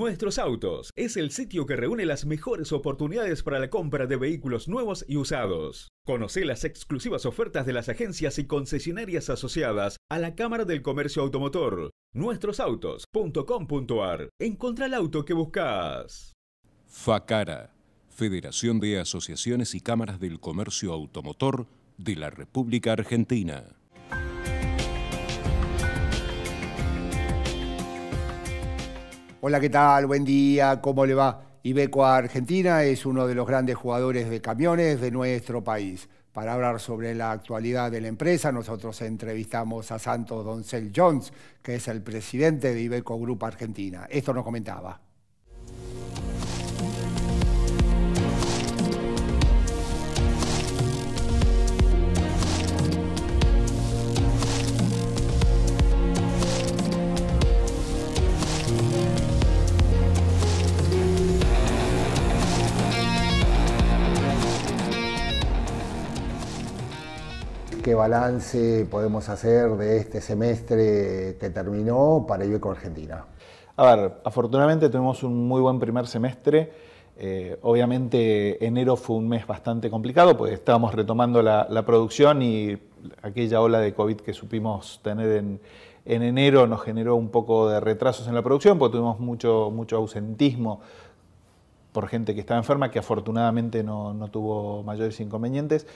Nuestros Autos es el sitio que reúne las mejores oportunidades para la compra de vehículos nuevos y usados. Conoce las exclusivas ofertas de las agencias y concesionarias asociadas a la Cámara del Comercio Automotor. Nuestrosautos.com.ar. Encontra el auto que buscas. FACARA, Federación de Asociaciones y Cámaras del Comercio Automotor de la República Argentina. hola, ¿qué tal? Buen día, ¿cómo le va? Ibeco Argentina es uno de los grandes jugadores de camiones de nuestro país. Para hablar sobre la actualidad de la empresa, nosotros entrevistamos a Santos Doncel Jones, que es el presidente de Ibeco Grupo Argentina. Esto nos comentaba. balance podemos hacer de este semestre que terminó para con Argentina. A ver, afortunadamente tuvimos un muy buen primer semestre. Eh, obviamente enero fue un mes bastante complicado pues estábamos retomando la, producción y aquella ola de COVID que supimos tener en, enero nos generó un poco de retrasos en la producción porque tuvimos mucho, mucho ausentismo por gente que estaba enferma, que afortunadamente no, no tuvo mayores inconvenientes.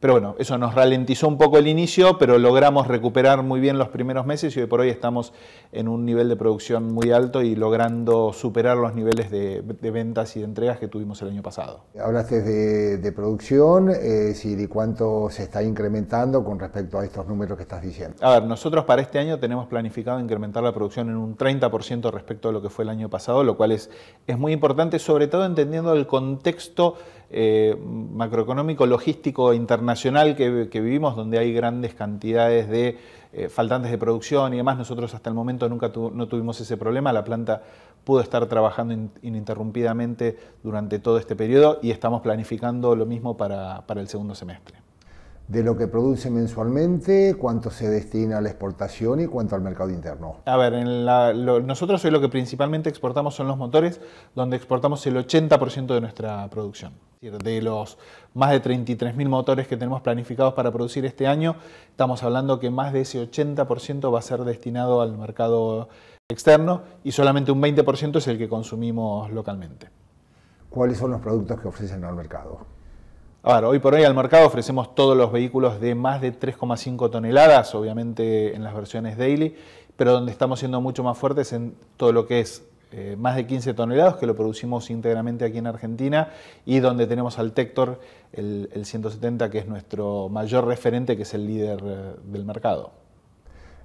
Pero bueno, eso nos ralentizó un poco el inicio, pero logramos recuperar muy bien los primeros meses y hoy por hoy estamos en un nivel de producción muy alto y logrando superar los niveles de, ventas y de entregas que tuvimos el año pasado. Hablaste de, producción, eh, de cuánto se está incrementando con respecto a estos números que estás diciendo. A ver, nosotros para este año tenemos planificado incrementar la producción en un 30% respecto a lo que fue el año pasado, lo cual es, es muy importante, sobre todo entendiendo el contexto eh, macroeconómico logístico internacional que, vivimos, donde hay grandes cantidades de eh, faltantes de producción y demás. Nosotros hasta el momento nunca no tuvimos ese problema. La planta pudo estar trabajando ininterrumpidamente durante todo este periodo y estamos planificando lo mismo para el segundo semestre de lo que produce mensualmente, cuánto se destina a la exportación y cuánto al mercado interno? A ver, nosotros hoy lo que principalmente exportamos son los motores, donde exportamos el 80% de nuestra producción. De los más de 33.000 motores que tenemos planificados para producir este año, estamos hablando que más de ese 80% va a ser destinado al mercado externo y solamente un 20% es el que consumimos localmente. ¿Cuáles son los productos que ofrecen al mercado? Ahora, hoy por hoy al mercado ofrecemos todos los vehículos de más de 3,5 toneladas, obviamente en las versiones daily, pero donde estamos siendo mucho más fuertes en todo lo que es eh, más de 15 toneladas, que lo producimos íntegramente aquí en Argentina, y donde tenemos al Tector, el, 170, que es nuestro mayor referente, que es el líder eh, del mercado.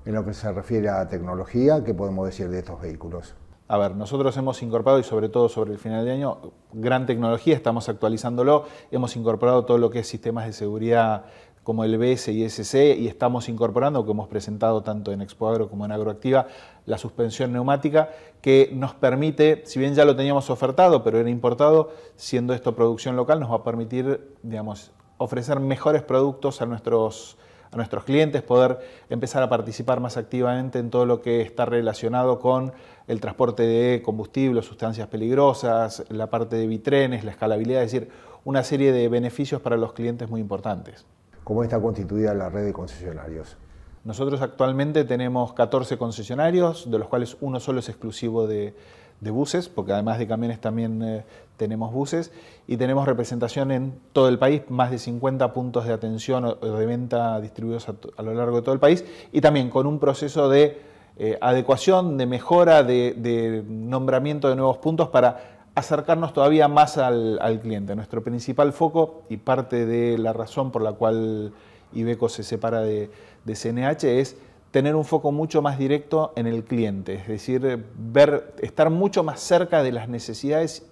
En lo que se refiere a tecnología, ¿qué podemos decir de estos vehículos? A ver, nosotros hemos incorporado, y sobre todo sobre el final de año, gran tecnología, estamos actualizándolo, hemos incorporado todo lo que es sistemas de seguridad como el BS y SC, y estamos incorporando, que hemos presentado tanto en Expo Agro como en Agroactiva, la suspensión neumática, que nos permite, si bien ya lo teníamos ofertado, pero era importado, siendo esto producción local, nos va a permitir, digamos, ofrecer mejores productos a nuestros a nuestros clientes, poder empezar a participar más activamente en todo lo que está relacionado con el transporte de combustibles, sustancias peligrosas, la parte de bitrenes, la escalabilidad, es decir, una serie de beneficios para los clientes muy importantes. ¿Cómo está constituida la red de concesionarios? Nosotros actualmente tenemos 14 concesionarios, de los cuales uno solo es exclusivo de, de buses, porque además de camiones también eh, tenemos buses, y tenemos representación en todo el país, más de 50 puntos de atención o de venta distribuidos a, lo largo de todo el país, y también con un proceso de eh, adecuación, de mejora, de, nombramiento de nuevos puntos para acercarnos todavía más al, cliente. Nuestro principal foco y parte de la razón por la cual Ibeco se separa de CNH es tener un foco mucho más directo en el cliente, es decir, ver, estar mucho más cerca de las necesidades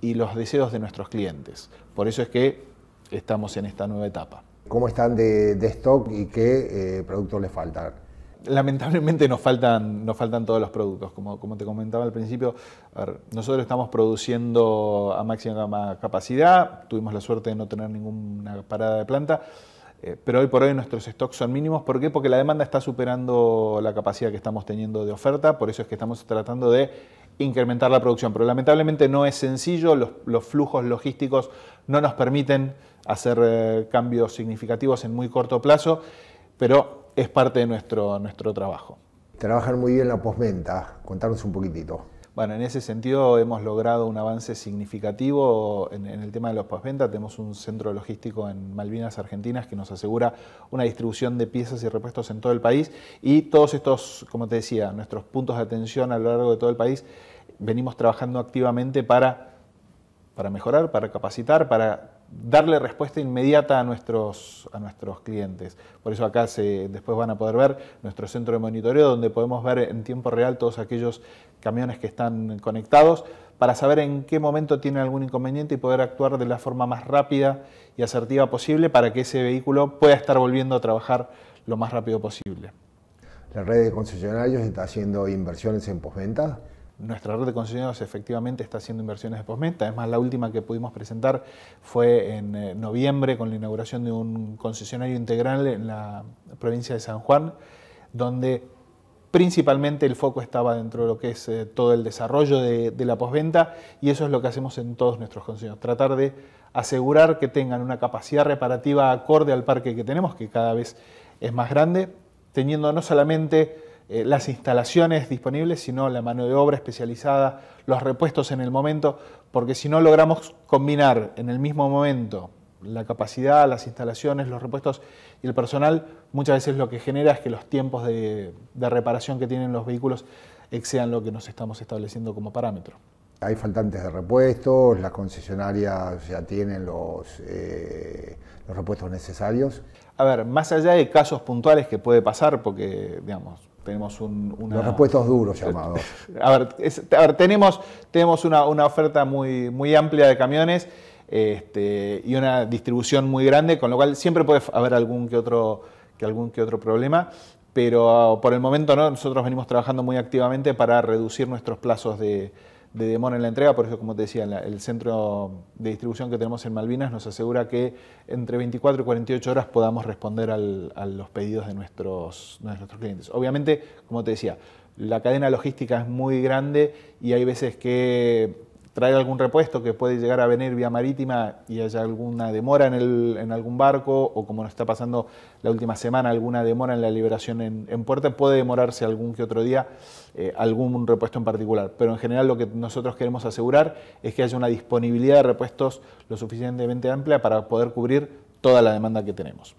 y los deseos de nuestros clientes. Por eso es que estamos en esta nueva etapa. ¿Cómo están de, stock y qué eh, productos les faltan? Lamentablemente nos faltan, nos faltan todos los productos. Como, como te comentaba al principio, nosotros estamos produciendo a máxima capacidad, tuvimos la suerte de no tener ninguna parada de planta eh, pero hoy por hoy nuestros stocks son mínimos. ¿Por qué? Porque la demanda está superando la capacidad que estamos teniendo de oferta, por eso es que estamos tratando de incrementar la producción. Pero lamentablemente no es sencillo, los, flujos logísticos no nos permiten hacer eh, cambios significativos en muy corto plazo, pero es parte de nuestro, nuestro trabajo. Trabajan muy bien la postventa, contarnos un poquitito. Bueno, en ese sentido hemos logrado un avance significativo en, el tema de los postventas. Tenemos un centro logístico en Malvinas, Argentinas, que nos asegura una distribución de piezas y repuestos en todo el país. Y todos estos, como te decía, nuestros puntos de atención a lo largo de todo el país, venimos trabajando activamente para, para mejorar, para capacitar, para darle respuesta inmediata a nuestros, a nuestros clientes. Por eso acá se, después van a poder ver nuestro centro de monitoreo, donde podemos ver en tiempo real todos aquellos camiones que están conectados, para saber en qué momento tiene algún inconveniente y poder actuar de la forma más rápida y asertiva posible para que ese vehículo pueda estar volviendo a trabajar lo más rápido posible. ¿La red de concesionarios está haciendo inversiones en posventa? Nuestra red de concesionarios efectivamente está haciendo inversiones de posventa. Además la última que pudimos presentar fue en eh, noviembre con la inauguración de un concesionario integral en la provincia de San Juan, donde principalmente el foco estaba dentro de lo que es eh, todo el desarrollo de, la posventa y eso es lo que hacemos en todos nuestros consejos, tratar de asegurar que tengan una capacidad reparativa acorde al parque que tenemos, que cada vez es más grande, teniendo no solamente eh, las instalaciones disponibles, sino la mano de obra especializada, los repuestos en el momento, porque si no logramos combinar en el mismo momento la capacidad, las instalaciones, los repuestos y el personal, muchas veces lo que genera es que los tiempos de, reparación que tienen los vehículos excedan lo que nos estamos estableciendo como parámetro. Hay faltantes de repuestos, las concesionarias ya tienen los, eh, los repuestos necesarios. A ver, más allá de casos puntuales que puede pasar, porque, digamos, tenemos un, Los repuestos duros llamados. A ver, ver tenemos, tenemos una, oferta muy, muy amplia de camiones este, y una distribución muy grande, con lo cual siempre puede haber algún que otro, que algún que otro problema, pero ah, por el momento no, nosotros venimos trabajando muy activamente para reducir nuestros plazos de, demora en la entrega, por eso como te decía, el centro de distribución que tenemos en Malvinas nos asegura que entre 24 y 48 horas podamos responder a los pedidos de nuestros, de nuestros clientes. Obviamente, como te decía, la cadena logística es muy grande y hay veces que trae algún repuesto que puede llegar a venir vía marítima y haya alguna demora en, algún barco, o como nos está pasando la última semana, alguna demora en la liberación en, puerta, puede demorarse algún que otro día eh, algún repuesto en particular. Pero en general lo que nosotros queremos asegurar es que haya una disponibilidad de repuestos lo suficientemente amplia para poder cubrir toda la demanda que tenemos.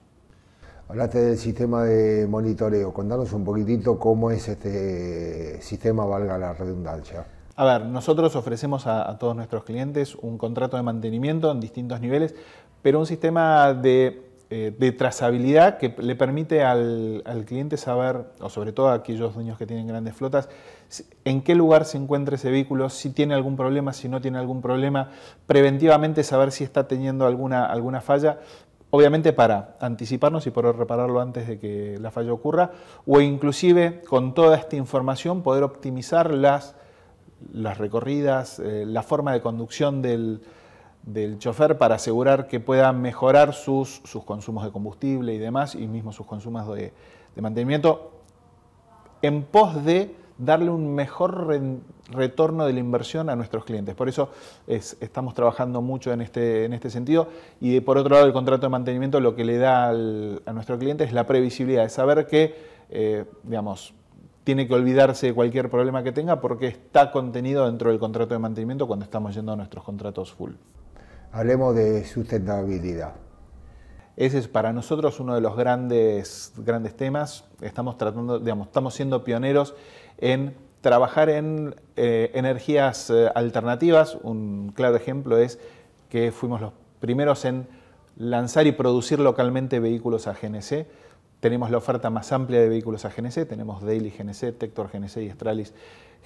Hablaste del sistema de monitoreo, contanos un poquitito cómo es este sistema, valga la redundancia. A ver, nosotros ofrecemos a, todos nuestros clientes un contrato de mantenimiento en distintos niveles, pero un sistema de, eh, trazabilidad que le permite al, cliente saber, o sobre todo a aquellos dueños que tienen grandes flotas, en qué lugar se encuentra ese vehículo, si tiene algún problema, si no tiene algún problema, preventivamente saber si está teniendo alguna, alguna falla. Obviamente para anticiparnos y poder repararlo antes de que la falla ocurra, o inclusive con toda esta información poder optimizar las las recorridas, eh, la forma de conducción del, del, chofer para asegurar que pueda mejorar sus, sus, consumos de combustible y demás, y mismo sus consumos de, de mantenimiento, en pos de darle un mejor retorno de la inversión a nuestros clientes. Por eso estamos trabajando mucho en este, en este sentido. Y por otro lado, el contrato de mantenimiento lo que le da a nuestro cliente es la previsibilidad, de saber que, eh, digamos, tiene que olvidarse de cualquier problema que tenga porque está contenido dentro del contrato de mantenimiento cuando estamos yendo a nuestros contratos full. Hablemos de sustentabilidad. Ese es para nosotros uno de los grandes, grandes temas. Estamos tratando, digamos, estamos siendo pioneros en trabajar en eh, energías eh, alternativas. Un claro ejemplo es que fuimos los primeros en lanzar y producir localmente vehículos a GNC. Tenemos la oferta más amplia de vehículos a GNC, tenemos Daily GNC, Tector GNC y Stralis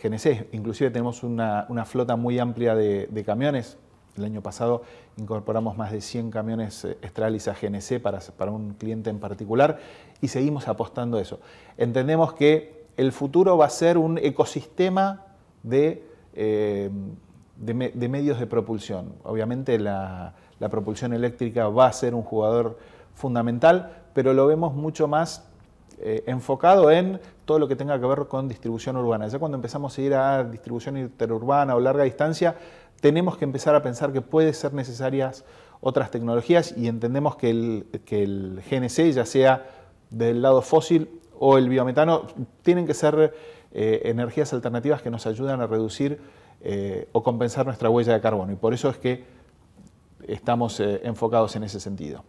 GNC. Inclusive tenemos una, flota muy amplia de, camiones. El año pasado incorporamos más de 100 camiones eh, Stralis a GNC para, para un cliente en particular y seguimos apostando eso. Entendemos que el futuro va a ser un ecosistema eh, de, medios de propulsión. Obviamente la, la propulsión eléctrica va a ser un jugador fundamental, pero lo vemos mucho más eh, enfocado en todo lo que tenga que ver con distribución urbana. Ya cuando empezamos a ir a distribución interurbana o larga distancia, tenemos que empezar a pensar que pueden ser necesarias otras tecnologías y entendemos que el, GNC, ya sea del lado fósil o el biometano, tienen que ser eh, energías alternativas que nos ayudan a reducir eh, o compensar nuestra huella de carbono. Y por eso es que estamos enfocados en ese sentido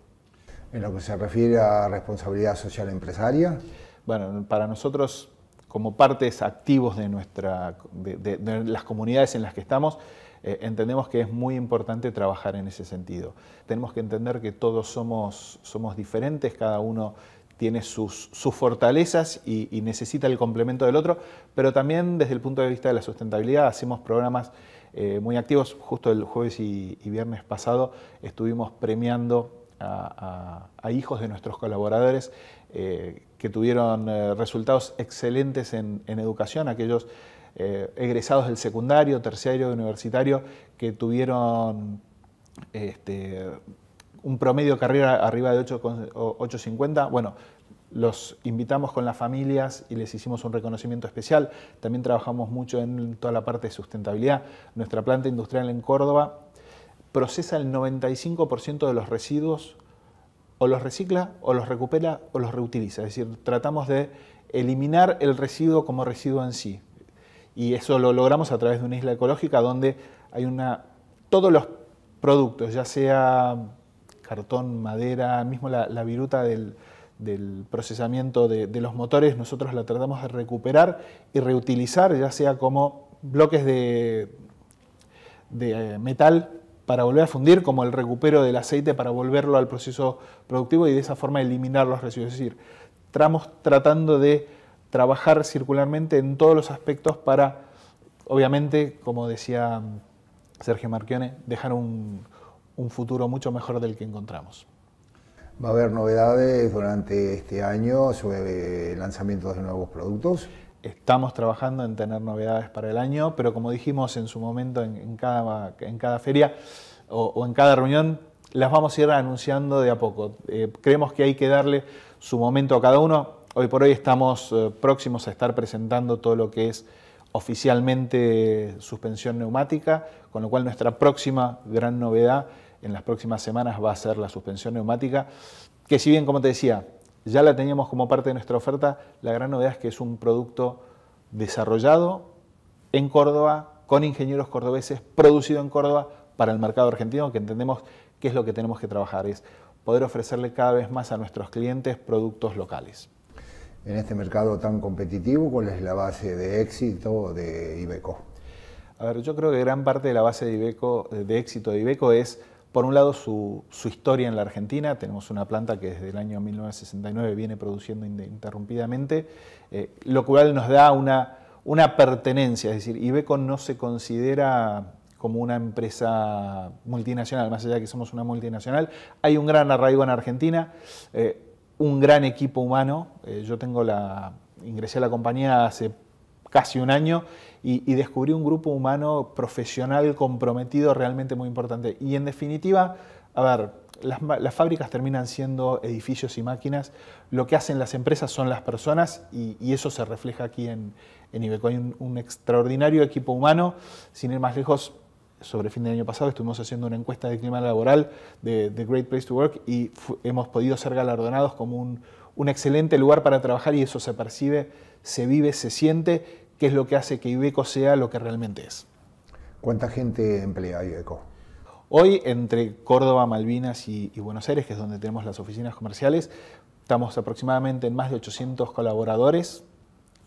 en lo que se refiere a responsabilidad social empresaria? Bueno, para nosotros, como partes activos de, nuestra, de, las comunidades en las que estamos, eh, entendemos que es muy importante trabajar en ese sentido. Tenemos que entender que todos somos, somos diferentes, cada uno tiene sus, sus fortalezas y, necesita el complemento del otro, pero también desde el punto de vista de la sustentabilidad hacemos programas eh, muy activos. Justo el jueves y viernes pasado estuvimos premiando a, hijos de nuestros colaboradores eh, que tuvieron eh, resultados excelentes en, educación, aquellos eh, egresados del secundario, terciario, universitario, que tuvieron este, un promedio de carrera arriba de 8,50. Bueno, los invitamos con las familias y les hicimos un reconocimiento especial. También trabajamos mucho en toda la parte de sustentabilidad. Nuestra planta industrial en Córdoba procesa el 95% de los residuos o los recicla o los recupera o los reutiliza. Es decir, tratamos de eliminar el residuo como residuo en sí. Y eso lo logramos a través de una isla ecológica donde hay una todos los productos, ya sea cartón, madera, mismo la, viruta del, procesamiento de, los motores, nosotros la tratamos de recuperar y reutilizar, ya sea como bloques de eh, metal para volver a fundir, como el recupero del aceite para volverlo al proceso productivo y de esa forma eliminar los residuos. Es decir, estamos tratando de trabajar circularmente en todos los aspectos para, obviamente, como decía mm, Sergio Marchione, dejar un, futuro mucho mejor del que encontramos. Va a haber novedades durante este año sobre lanzamientos de nuevos productos. Estamos trabajando en tener novedades para el año, pero como dijimos en su momento en, cada, en cada feria o, en cada reunión, las vamos a ir anunciando de a poco. Eh, creemos que hay que darle su momento a cada uno. Hoy por hoy estamos eh, próximos a estar presentando todo lo que es oficialmente suspensión neumática, con lo cual nuestra próxima gran novedad en las próximas semanas va a ser la suspensión neumática, que si bien, como te decía, ya la teníamos como parte de nuestra oferta. La gran novedad es que es un producto desarrollado en Córdoba, con ingenieros cordobeses, producido en Córdoba para el mercado argentino, que entendemos qué es lo que tenemos que trabajar, es poder ofrecerle cada vez más a nuestros clientes productos locales. En este mercado tan competitivo, ¿cuál es la base de éxito de Ibeco? A ver, yo creo que gran parte de la base de, de éxito de Ibeco es por un lado, su, historia en la Argentina. Tenemos una planta que desde el año 1969 viene produciendo interrumpidamente. Eh, lo cual nos da una, una pertenencia. Es decir, Ibeco no se considera como una empresa multinacional, más allá de que somos una multinacional. Hay un gran arraigo en Argentina, eh, un gran equipo humano. Eh, yo tengo la, ingresé a la compañía hace casi un año y, descubrí un grupo humano profesional, comprometido, realmente muy importante. Y en definitiva, a ver, las, fábricas terminan siendo edificios y máquinas, lo que hacen las empresas son las personas y, eso se refleja aquí en, en un, extraordinario equipo humano, sin ir más lejos, sobre el fin del año pasado estuvimos haciendo una encuesta de clima laboral de, de Great Place to Work y hemos podido ser galardonados como un un excelente lugar para trabajar y eso se percibe, se vive, se siente, que es lo que hace que Ibeco sea lo que realmente es. ¿Cuánta gente emplea Ibeco? Hoy, entre Córdoba, Malvinas y, Buenos Aires, que es donde tenemos las oficinas comerciales, estamos aproximadamente en más de 800 colaboradores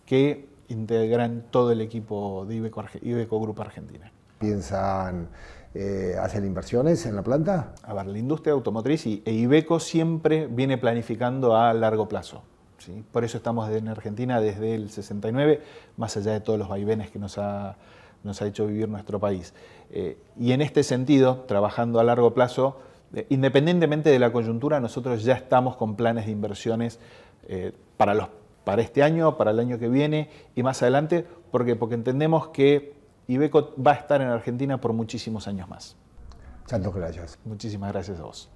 que integran todo el equipo de Ibeco, Grupo Argentina. Piensan eh, hacen inversiones en la planta? A ver, la industria automotriz y, e Ibeco siempre viene planificando a largo plazo. ¿sí? Por eso estamos en Argentina desde el 69, más allá de todos los vaivenes que nos ha, nos ha hecho vivir nuestro país. Eh, y en este sentido, trabajando a largo plazo, eh, independientemente de la coyuntura, nosotros ya estamos con planes de inversiones eh, para, los, para este año, para el año que viene y más adelante, porque, porque entendemos que Ibeco va a estar en Argentina por muchísimos años más. Muchas gracias. Muchísimas gracias a vos.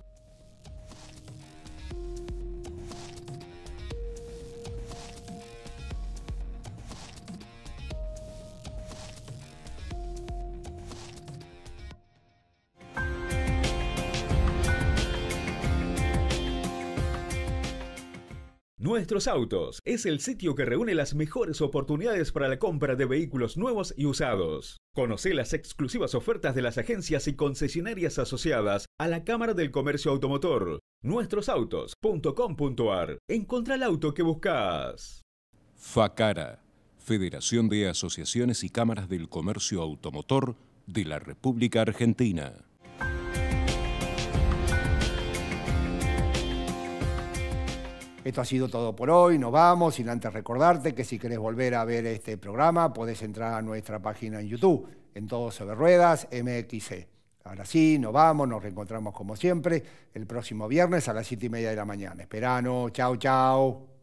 Nuestros Autos es el sitio que reúne las mejores oportunidades para la compra de vehículos nuevos y usados. Conoce las exclusivas ofertas de las agencias y concesionarias asociadas a la Cámara del Comercio Automotor. Nuestrosautos.com.ar. Encontra el auto que buscas. FACARA, Federación de Asociaciones y Cámaras del Comercio Automotor de la República Argentina. Esto ha sido todo por hoy, nos vamos, sin antes recordarte que si querés volver a ver este programa, podés entrar a nuestra página en YouTube, en Todo Sobre Ruedas, MXC. Ahora sí, nos vamos, nos reencontramos como siempre el próximo viernes a las 7 y media de la mañana. Esperanos, chao, chao.